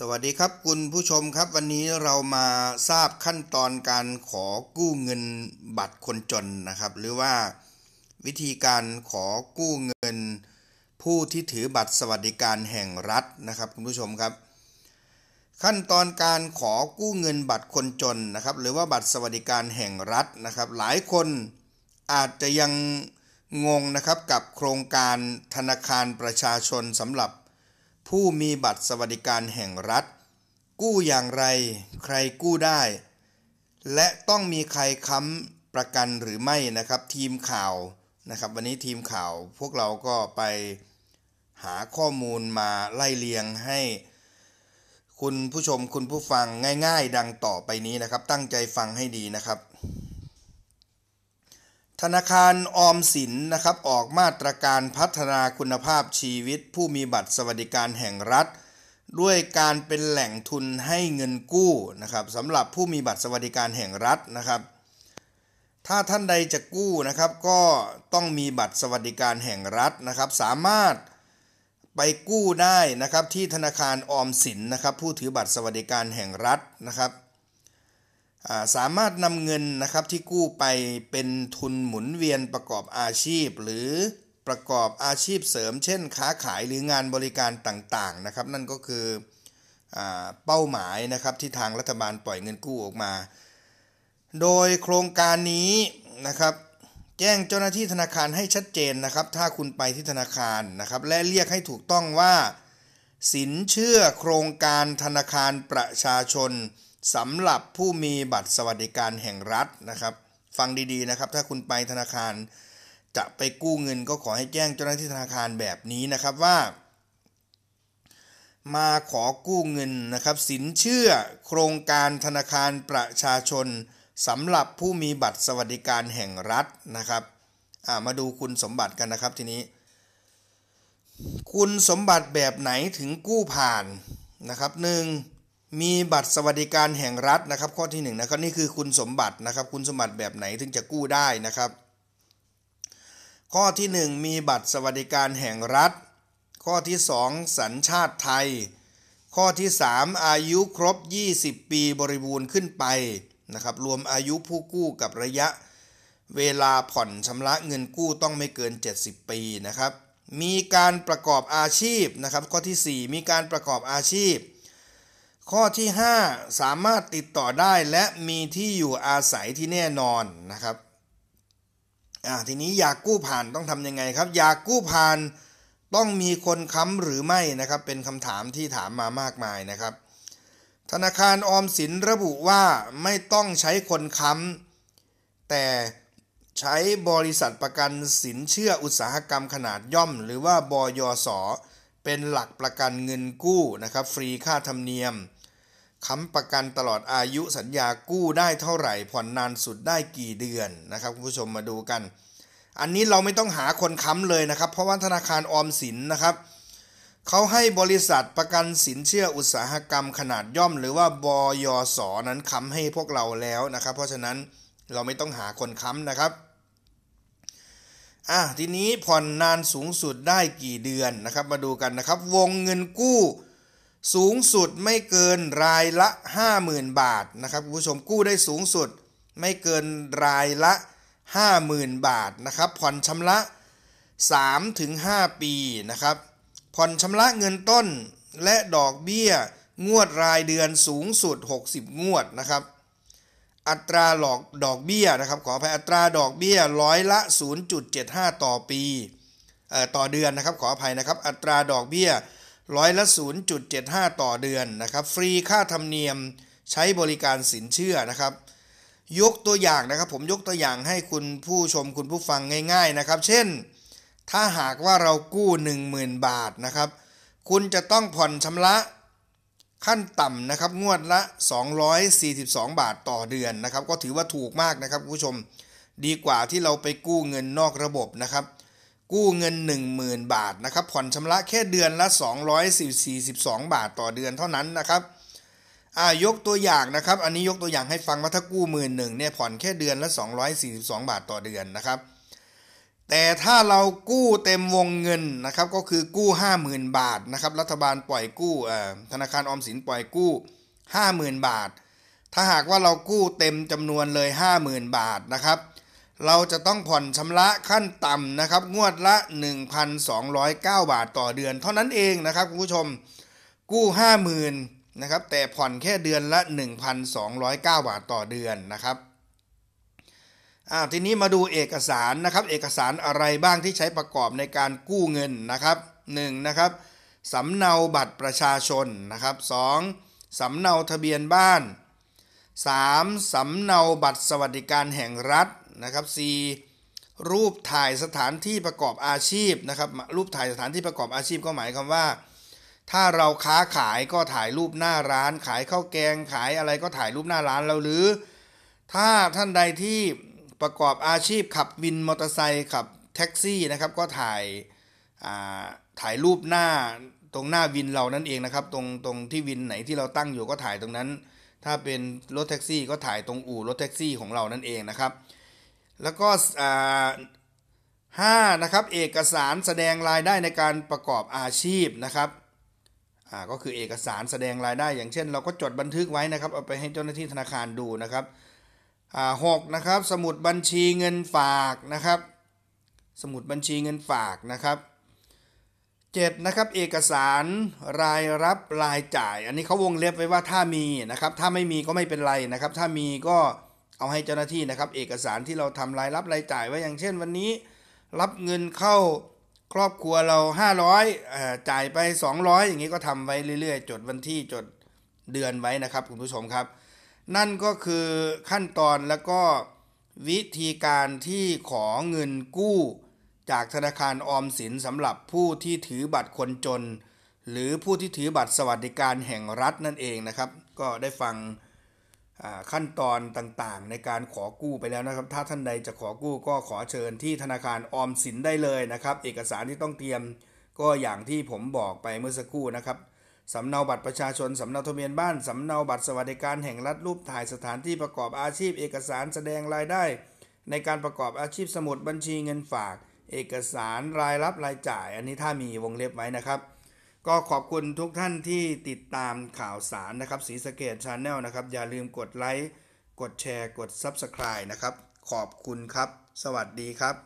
สวัสดีครับคุณผู้ชมครับวันนี้เรามาทราบขั้นตอนการขอกู้เงินบัตรคนจนนะครับหรือว่าวิธีการขอกู้เงิน ผู้ที่ถือบัตรสวัสดิการแห่งรัฐนะครับคุณผู้ชมครับ ขั้นตอนการขอกู้เงินบัตรคนจนนะครับหรือว่าบัตรสวัสดิการแห่งรัฐนะครับหลายคนอาจจะยังงงนะครับกับโครงการธนาคารประชาชนสำหรับผู้มีบัตรสวัสดิการแห่งรัฐ กู้อย่างไรใครกู้ได้ และต้องมีใครค้ำประกันหรือไม่นะครับ ทีมข่าวนะครับ วันนี้ทีมข่าว พวกเราก็ไปหาข้อมูลมาไล่เลียงให้ คุณผู้ชมคุณผู้ฟังง่ายๆดังต่อไปนี้นะครับ ตั้งใจฟังให้ดีนะครับธนาคารออมสินนะครับ ออกมาตรการพัฒนาคุณภาพชีวิต ผู้มีบัตรสวัสดิการแห่งรัฐ ด้วยการเป็นแหล่งทุนให้เงินกู้นะครับสำหรับผู้มีบัตรสวัสดิการแห่งรัฐนะครับ ถ้าท่านใดจะกู้นะครับ ก็ต้องมีบัตรสวัสดิการแห่งรัฐนะครับ สามารถไปกู้ได้นะครับ ที่ธนาคารออมสินนะครับ ผู้ถือบัตรสวัสดิการแห่งรัฐนะครับสามารถนำเงินนะครับที่กู้ไปเป็นทุนหมุนเวียนประกอบอาชีพ หรือประกอบอาชีพเสริมเช่นค้าขายหรืองานบริการต่างๆนะครับ นั่นก็คืออเป้าหมายนะครับที่ทางรัฐบาลปล่อยเงินกู้ออกมา โดยโครงการนี้นะครับแจ้งเจ้าหน้าที่ธนาคารให้ชัดเจนนะครับ ถ้าคุณไปที่ธนาคารนะครับและเรียกให้ถูกต้องว่า สินเชื่อโครงการธนาคารประชาชนสำหรับผู้มีบัตรสวัสดิการแห่งรัฐนะครับ ฟังดีๆนะครับ ถ้าคุณไปธนาคารจะไปกู้เงิน ก็ขอให้แจ้ง เจ้าหน้าที่ธนาคารแบบนี้นะครับว่า มาขอกู้เงินนะครับ สินเชื่อโครงการธนาคารประชาชนสำหรับผู้มีบัตรสวัสดิการแห่งรัฐนะครับมาดูคุณสมบัติกันนะครับทีนี้ คุณสมบัติแบบไหนถึงกู้ผ่านนะครับหนึ่งมีบัตรสวัสดิการแห่งรัฐนะครับ ข้อที่1นนะครับนี่คือคุณสมบัตินะครับคุณสมบัติแบบไหนถึงจะกู้ได้นะครับ ข้อที่ 1 มีบัตรสวัสดิการแห่งรัฐ ข้อที่ 2สัญชาติไทย ข้อที่ 3 อายุครบ 20 ปีบริบูรณ์ขึ้นไปนะครับรวมอายุผู้กู้กับระยะ เวลาผ่อนชำระเงินกู้ต้องไม่เกิน 70 ปีนะครับมีการประกอบอาชีพนะครับข้อที่ 4 มีการประกอบอาชีพข้อที่ 5 สามารถติดต่อได้และมีที่อยู่อาศัยที่แน่นอนนะครับอ่าทีนี้อยากกู้ผ่านต้องทำยังไงครับอยากกู้ผ่านต้องมีคนค้ำหรือไม่นะครับเป็นคำถามที่ถามมามากมายนะครับ ธนาคารออมสินระบุว่าไม่ต้องใช้คนค้ำแต่ใช้บริษัทประกันสินเชื่ออุตสาหกรรมขนาดย่อม หรือว่าบยสเป็นหลักประกันเงินกู้นะครับฟรีค่าธรรมเนียมค้ำประกันตลอดอายุสัญญากู้ได้เท่าไหร่ผ่อนนานสุดได้กี่เดือนนะครับคุณผู้ชมมาดูกัน อันนี้เราไม่ต้องหาคนค้ำเลยนะครับ เพราะว่า ธนาคารออมสินนะครับเขาให้บริษัทประกันสินเชื่ออุตสาหกรรมขนาดย่อม หรือว่าบยสนั้นค้ำให้พวกเราแล้วนะครับ เพราะฉะนั้นเราไม่ต้องหาคนค้ำนะครับอ่ะทีนี้ผ่อนนานสูงสุดได้กี่เดือนนะครับ มาดูกันนะครับ วงเงินกู้สูงสุดไม่เกินรายละ 50,000 บาทนะครับคุณผู้ชมกู้ได้สูงสุดไม่เกินรายละ 50,000 บาทนะครับผ่อนชำระ 3-5 ปีนะครับผ่อนชำระเงินต้นและดอกเบี้ยงวดรายเดือนสูงสุด 60 งวดนะครับอัตราหลอกดอกเบี้ยนะครับขออภัยอัตราดอกเบี้ยร้อยละ 0.75 ต่อปีต่อเดือนนะครับขออภัยนะครับอัตราดอกเบี้ยร้อยละ 0.75 ต่อเดือนนะครับฟรีค่าธรรมเนียมใช้บริการสินเชื่อนะครับ ยกตัวอย่างนะครับ ผมยกตัวอย่างให้คุณผู้ชมคุณผู้ฟังง่ายๆนะครับเช่น ถ้าหากว่าเรากู้ 10,000 บาทนะครับ คุณจะต้องผ่อนชำระขั้นต่ำนะครับงวดละ 242 บาทต่อเดือนนะครับ ก็ถือว่าถูกมากนะครับผู้ชมดีกว่าที่เราไปกู้เงินนอกระบบนะครับกู้เงิน 10,000 บาท นะครับ ผ่อนชำระแค่เดือนละ 242 บาทต่อเดือนเท่านั้นนะครับ อ่ายกตัวอย่างนะครับ อันนี้ยกตัวอย่างให้ฟังว่าถ้ากู้หมื่นหนึ่งเนี่ย ผ่อนแค่เดือนละ 242 บาทต่อเดือนนะครับ แต่ถ้าเรากู้เต็มวงเงินนะครับก็คือกู้ 50,000 บาทนะครับ รัฐบาลปล่อยกู้ธนาคารออมสินปล่อยกู้ 50,000 บาท ถ้าหากว่าเรากู้เต็มจำนวนเลย 50,000 บาทนะครับเราจะต้องผ่อนชำระขั้นต่ำนะครับงวดละ 1,209 บาทต่อเดือน เท่านั้นเองนะครับคุณผู้ชมกู้ 50,000นะครับแต่ผ่อนแค่เดือนละ 1,209 บาทต่อเดือนนะครับอาทีนี้มาดูเอกสารนะครับเอกสารอะไรบ้างที่ใช้ประกอบในการกู้เงินนะครับ1นะครับสำเนาบัตรประชาชนนะครับ2สำเนาทะเบียนบ้าน 3. สำเนาบัตรสวัสดิการแห่งรัฐนะครับ C รูปถ่ายสถานที่ประกอบอาชีพนะครับ รูปถ่ายสถานที่ประกอบอาชีพก็หมายความว่า ถ้าเราค้าขายก็ถ่ายรูปหน้าร้าน ขายข้าวแกงขายอะไรก็ถ่ายรูปหน้าร้านเราหรือ ถ้าท่านใดที่ประกอบอาชีพขับวินมอเตอร์ไซค์ขับแท็กซี่นะครับก็ถ่ายถ่ายรูปหน้าตรงหน้าวินเรานั่นเองนะครับตรงตรงที่วินไหนที่เราตั้งอยู่ก็ถ่ายตรงนั้น ถ้าเป็นรถแท็กซี่ก็ถ่ายตรงอู่รถแท็กซี่ของเรานั่นเองนะครับแล้วก็5นะครับ เอกสารแสดงรายได้ในการประกอบอาชีพ นะครับ ก็คือเอกสารแสดงรายได้ อย่างเช่น เราก็จดบันทึกไว้นะครับ เอาไปให้เจ้าหน้าที่ธนาคารดูนะครับหกนะครับ สมุดบัญชีเงินฝาก นะครับ สมุดบัญชีเงินฝาก นะครับ7นะครับ เอกสารรายรับรายจ่าย อันนี้เขาวงเล็บไว้ว่าถ้ามี นะครับ ถ้าไม่มีก็ไม่เป็นไร นะครับ ถ้ามีก็เอาให้เจ้าหน้าที่นะครับเอกสารที่เราทำรายรับรายจ่ายไว้อย่างเช่นวันนี้รับเงินเข้าครอบครัวเรา 500จ่ายไป 200 อย่างนี้ก็ทำไว้เรื่อยๆ จดวันที่จดเดือนไว้นะครับคุณผู้ชมครับ นั่นก็คือขั้นตอนแล้วก็วิธีการที่ขอเงินกู้ จากธนาคารออมสินสำหรับผู้ที่ถือบัตรคนจน หรือผู้ที่ถือบัตรสวัสดิการแห่งรัฐนั่นเองนะครับ ก็ได้ฟังขั้นตอนต่างๆ ในการขอกู้ไปแล้วนะครับ ถ้าท่านใดจะขอกู้ก็ขอเชิญที่ธนาคารออมสินได้เลยนะครับ เอกสารที่ต้องเตรียม ก็อย่างที่ผมบอกไปเมื่อสักครู่นะครับสำเนาบัตรประชาชนสำเนาทะเบียนบ้านสำเนาบัตรสวัสดิการแห่งรัฐรูปถ่ายสถานที่ประกอบอาชีพ เอกสารแสดงรายได้ ในการประกอบอาชีพสมุดบัญชีเงินฝาก เอกสารรายรับรายจ่าย อันนี้ถ้ามีวงเล็บไว้นะครับก็ขอบคุณทุกท่านที่ติดตามข่าวสารนะครับสีสเกตชาแนลนะครับ อย่าลืมกดไลค์ กดแชร์ กด Subscribe นะครับ ขอบคุณครับ สวัสดีครับ